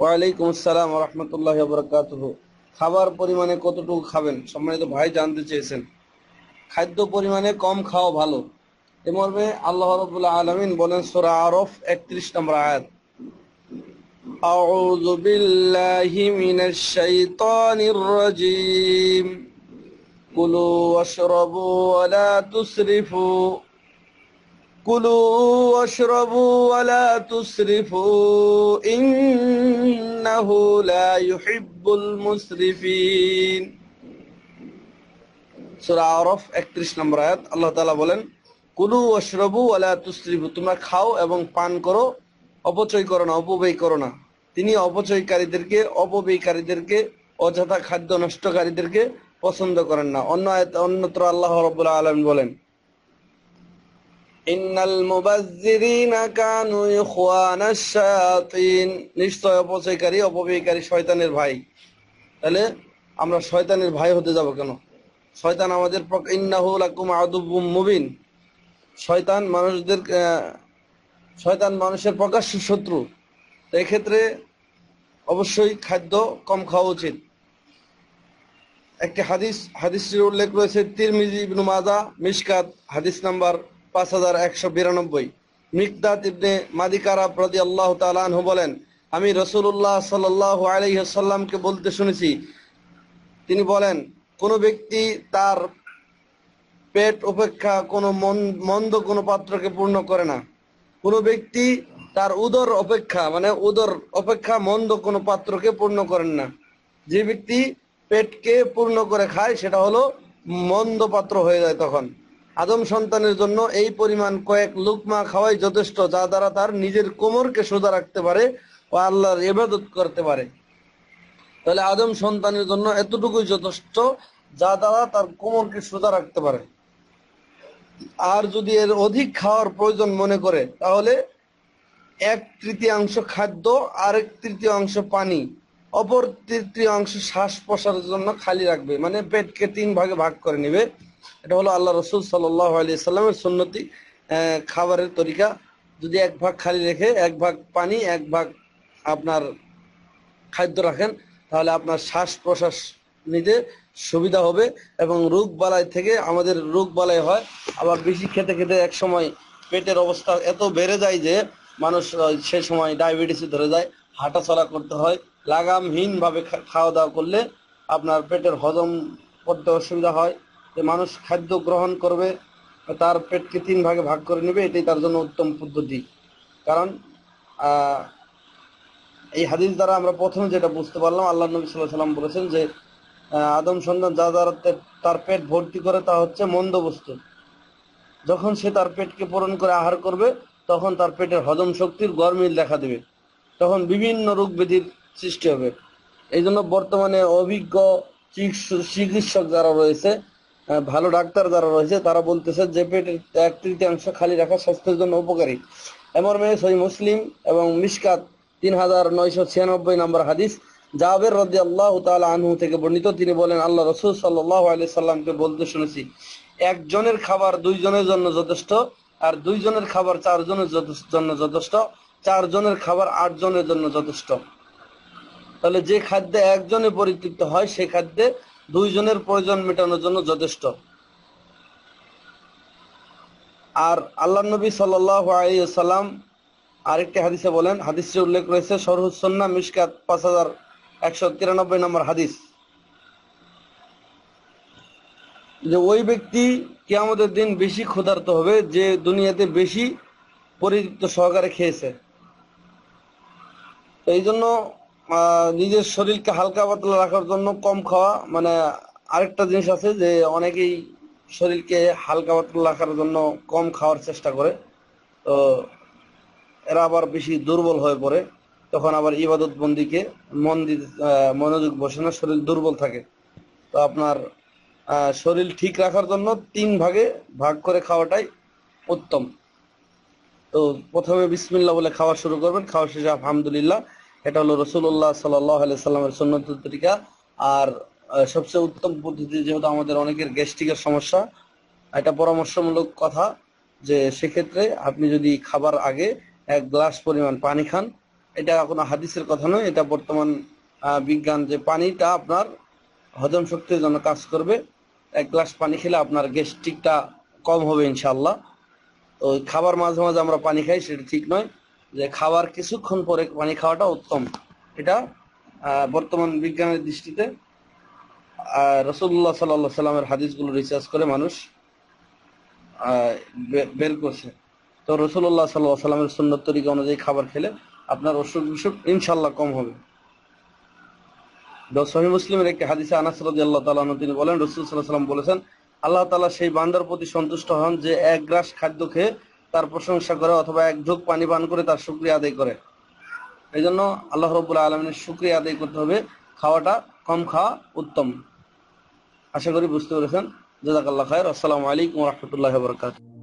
ওয়ালাইকুম আসসালাম রহমতুল্লাহ বরকাত খাবার পরিমাণে কতটুকু খাবেন সম্মানিত ভাই জানতে চেয়েছেন খাদ্য পরিমাণে কম খাওয়া ভালো এ মর্মে আল্লাহ রবুল্লা আলমিন বলেন সোরা আরফ একত্রিশ নম্বর আয়াত أعوذ بالله من الشيطان الرجيم كلوا واشربوا ولا تسرفوا كلوا واشربوا ولا تسرفوا إنه لا يحب المسرفين সুরা আরফ একত্রিশ নম্বর আয়াত আল্লাহ তালা বলেন কুলু অশ্রবু আলা তুসরিফু তোমরা খাও এবং পান করো অপচয় করো না অপব্যয় করো না তিনি অপচয়কারীদেরকে অপব্যয়কারীদেরকে অযথা খাদ্য নষ্টকারীদেরকে পছন্দ করেন না অন্য আয়াত অন্যত্র আল্লাহ রবুল্লা আলম বলেন নিশ্চয় অপচয়কারী অপব্যয়কারী শয়তানের ভাই তাহলে আমরা শয়তানের ভাই হতে যাব কেন শয়তান আমাদের ইন্নাহুল আকুম আদুবুম মুবিন শয়তান মানুষদের শয়তান মানুষের প্রকাশ্য শত্রু এক্ষেত্রে অবশ্যই খাদ্য কম খাওয়া উচিত একটি হাদিস হাদিসটির উল্লেখ রয়েছে তিরমিজি ইবনু মাজা মিসকাত হাদিস নাম্বার পাঁচ হাজার একশো বিরানব্বই মিকদাত ইবনে মাদিকারা প্রদি আল্লাহ তালাহু বলেন আমি রসুল্লাহ সাল আলহ্লামকে বলতে শুনেছি তিনি বলেন কোনো ব্যক্তি তার পেট উপেক্ষা কোনো মন্দ কোনো পাত্রকে পূর্ণ করে না কোনো ব্যক্তি তার উদর অপেক্ষা মানে উদর অপেক্ষা মন্দ কোনো পাত্রকে পূর্ণ করেন না যে ব্যক্তি পেটকে পূর্ণ করে খায় সেটা হলো মন্দ পাত্র হয়ে যায় তখন আদম সন্তানের জন্য এই পরিমাণ কয়েক লুকমা খাওয়াই যথেষ্ট যা দ্বারা তার নিজের কোমরকে সোজা রাখতে পারে ও আল্লাহর ইবাদত করতে পারে তাহলে আদম সন্তানের জন্য এতটুকুই যথেষ্ট যা দ্বারা তার কোমরকে সোজা রাখতে পারে আর যদি এর অধিক খাওয়ার প্রয়োজন মনে করে তাহলে এক তৃতীয়াংশ খাদ্য আরেক তৃতীয়াংশ পানি অপর তৃতীয়াংশ শ্বাস প্রশ্বাসের জন্য খালি রাখবে মানে পেটকে তিন ভাগে ভাগ করে নেবে এটা হলো আল্লাহ রসুল সাল্লাহ আলি সাল্লামের সুন্নতি খাবারের তরিকা যদি এক ভাগ খালি রেখে এক ভাগ পানি এক ভাগ আপনার খাদ্য রাখেন তাহলে আপনার শ্বাস প্রশ্বাস নিতে সুবিধা হবে এবং রোগ বালাই থেকে আমাদের রোগ বালাই হয় আবার বেশি খেতে খেতে এক সময় পেটের অবস্থা এত বেড়ে যায় যে মানুষ সে সময় ডায়াবেটিসে ধরে যায় হাঁটাচলা করতে হয় লাগামহীনভাবে খাওয়া দাওয়া করলে আপনার পেটের হজম করতে অসুবিধা হয় যে মানুষ খাদ্য গ্রহণ করবে তার পেটকে তিন ভাগে ভাগ করে নেবে এটাই তার জন্য উত্তম পদ্ধতি কারণ এই হাদিস দ্বারা আমরা প্রথমে যেটা বুঝতে পারলাম আল্লাহ নবী সাল্লাহ সাল্লাম বলেছেন যে আদম সন্তান যা যারা তার পেট ভর্তি করে তা হচ্ছে মন্দ বস্তু যখন সে তার পেটকে পূরণ করে আহার করবে তখন তার পেটের হজম শক্তির গরমিল দেখা দেবে তখন বিভিন্ন রোগ ব্যাধির সৃষ্টি হবে এই জন্য বর্তমানে অভিজ্ঞ চিকিৎসক যারা রয়েছে ভালো ডাক্তার যারা রয়েছে তারা বলতেছে যে পেটের এক তৃতীয়াংশ খালি রাখা স্বাস্থ্যের জন্য উপকারী মেয়ে সই মুসলিম এবং মিসকাত তিন হাজার নয়শো ছিয়ানব্বই নম্বর হাদিস জাবের রদি আল্লাহ তালা আনহু থেকে বর্ণিত তিনি বলেন আল্লাহ রসুল সাল্লাহ আলি সাল্লামকে বলতে শুনেছি একজনের খাবার দুইজনের জন্য যথেষ্ট আর দুইজনের খাবার চারজনের জন্য যথেষ্ট চারজনের খাবার আটজনের জন্য যথেষ্ট তাহলে যে খাদ্যে একজনে পরিতৃপ্ত হয় সে খাদ্যে দুইজনের প্রয়োজন মেটানোর জন্য যথেষ্ট আর আল্লাহ নবী সাল্লাম আরেকটি হাদিসে বলেন হাদিসে উল্লেখ রয়েছে সরহুসন্না মিসকাত পাঁচ হাজার একশো তিরানব্বই নম্বর হাদিস যে ওই ব্যক্তি আমাদের দিন বেশি ক্ষুধার্ত হবে যে দুনিয়াতে বেশি পরিচিত সহকারে খেয়েছে এই জন্য নিজের শরীরকে হালকা পাতলা রাখার জন্য কম খাওয়া মানে আরেকটা জিনিস আছে যে অনেকেই শরীরকে হালকা পাতলা রাখার জন্য কম খাওয়ার চেষ্টা করে তো এরা আবার বেশি দুর্বল হয়ে পড়ে তখন আবার ইবাদত বন্দিকে মন দিতে মনোযোগ বসে না শরীর দুর্বল থাকে তো আপনার শরীর ঠিক রাখার জন্য তিন ভাগে ভাগ করে খাওয়াটাই উত্তম তো প্রথমে বিসমিল্লা বলে খাওয়া শুরু করবেন খাওয়া শেষে আলহামদুলিল্লাহ এটা হলো রসুল্লাহ সাল্লামের সন্ন্যত তরিকা আর সবচেয়ে উত্তম পদ্ধতি যেহেতু আমাদের অনেকের গ্যাস্ট্রিকের সমস্যা এটা পরামর্শমূলক কথা যে সেক্ষেত্রে আপনি যদি খাবার আগে এক গ্লাস পরিমাণ পানি খান এটা কোনো হাদিসের কথা নয় এটা বর্তমান বিজ্ঞান যে পানিটা আপনার হজম শক্তির জন্য কাজ করবে এক গ্লাস পানি খেলে আপনার গ্যাস্ট্রিকটা কম হবে ইনশাল্লাহ তো খাবার মাঝে মাঝে আমরা পানি খাই সেটা ঠিক নয় যে খাওয়ার কিছুক্ষণ পরে পানি খাওয়াটা উত্তম এটা বর্তমান বিজ্ঞানের দৃষ্টিতে রসুল্লাহ সাল্লা সাল্লামের হাদিসগুলো রিসার্চ করে মানুষ বের করছে তো রসুল্লাহ সাল্লাহ সাল্লামের সুন্নত তরিকা অনুযায়ী খাবার খেলে আপনার অসুখ বিসুখ ইনশাল্লাহ কম হবে দশমী মুসলিমের একটি হাদিসে আনাস আল্লাহ তালা তিনি বলেন রসুল সাল্লাহ সাল্লাম বলেছেন আল্লাহ তালা সেই বান্দার প্রতি সন্তুষ্ট হন যে এক গ্রাস খাদ্য খেয়ে তার প্রশংসা করে অথবা এক ঝোঁক পানি পান করে তার শুক্রিয়া আদায় করে এই জন্য আল্লাহ রবুল্লা আলমিনের শুক্রিয়া আদায় করতে হবে খাওয়াটা কম খাওয়া উত্তম আশা করি বুঝতে পেরেছেন জাজাকাল্লাহ খায়ের আসসালামু আলাইকুম রহমতুল্লাহ বরকাত